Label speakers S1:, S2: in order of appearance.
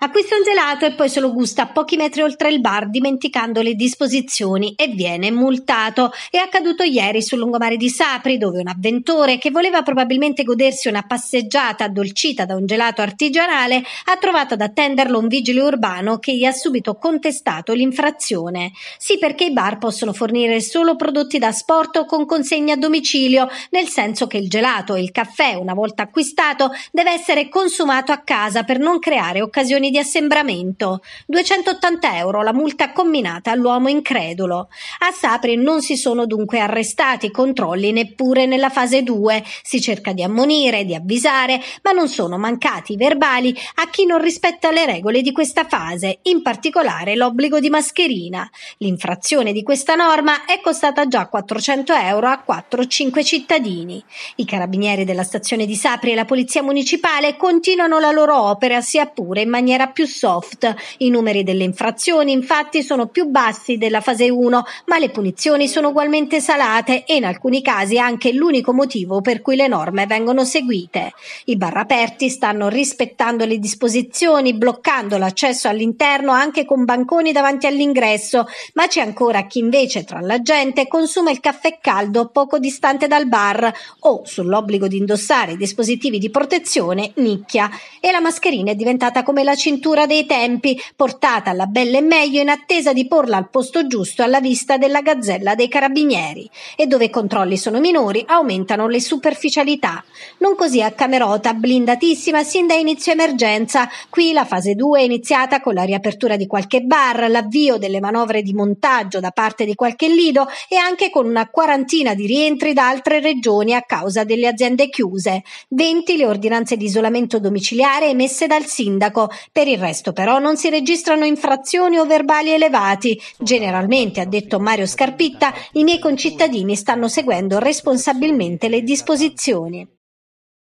S1: Acquista un gelato e poi se lo gusta a pochi metri oltre il bar dimenticando le disposizioni e viene multato. È accaduto ieri sul lungomare di Sapri dove un avventore che voleva probabilmente godersi una passeggiata addolcita da un gelato artigianale ha trovato ad attenderlo un vigile urbano che gli ha subito contestato l'infrazione. Sì perché i bar possono fornire solo prodotti da sport o con consegna a domicilio, nel senso che il gelato e il caffè una volta acquistato deve essere consumato a casa per non creare occasioni anni di assembramento, 280 euro la multa combinata all'uomo incredulo. A Sapri non si sono dunque arrestati i controlli neppure nella fase 2, si cerca di ammonire, di avvisare, ma non sono mancati i verbali a chi non rispetta le regole di questa fase, in particolare l'obbligo di mascherina. L'infrazione di questa norma è costata già 400 euro a 4-5 cittadini. I carabinieri della stazione di Sapri e la polizia municipale continuano la loro opera sia pure in maniera maniera più soft. I numeri delle infrazioni infatti sono più bassi della fase 1, ma le punizioni sono ugualmente salate e in alcuni casi anche l'unico motivo per cui le norme vengono seguite. I bar aperti stanno rispettando le disposizioni, bloccando l'accesso all'interno anche con banconi davanti all'ingresso, ma c'è ancora chi invece tra la gente consuma il caffè caldo poco distante dal bar o sull'obbligo di indossare dispositivi di protezione nicchia e la mascherina è diventata come la città cintura dei tempi, portata alla bella e meglio in attesa di porla al posto giusto alla vista della gazzella dei carabinieri e dove i controlli sono minori aumentano le superficialità. Non così a Camerota, blindatissima sin da inizio emergenza. Qui la fase 2 è iniziata con la riapertura di qualche bar, l'avvio delle manovre di montaggio da parte di qualche lido e anche con una quarantina di rientri da altre regioni a causa delle aziende chiuse. 20 le ordinanze di isolamento domiciliare emesse dal sindaco per il resto però non si registrano infrazioni o verbali elevati. Generalmente, ha detto Mario Scarpitta, i miei concittadini stanno seguendo responsabilmente le disposizioni.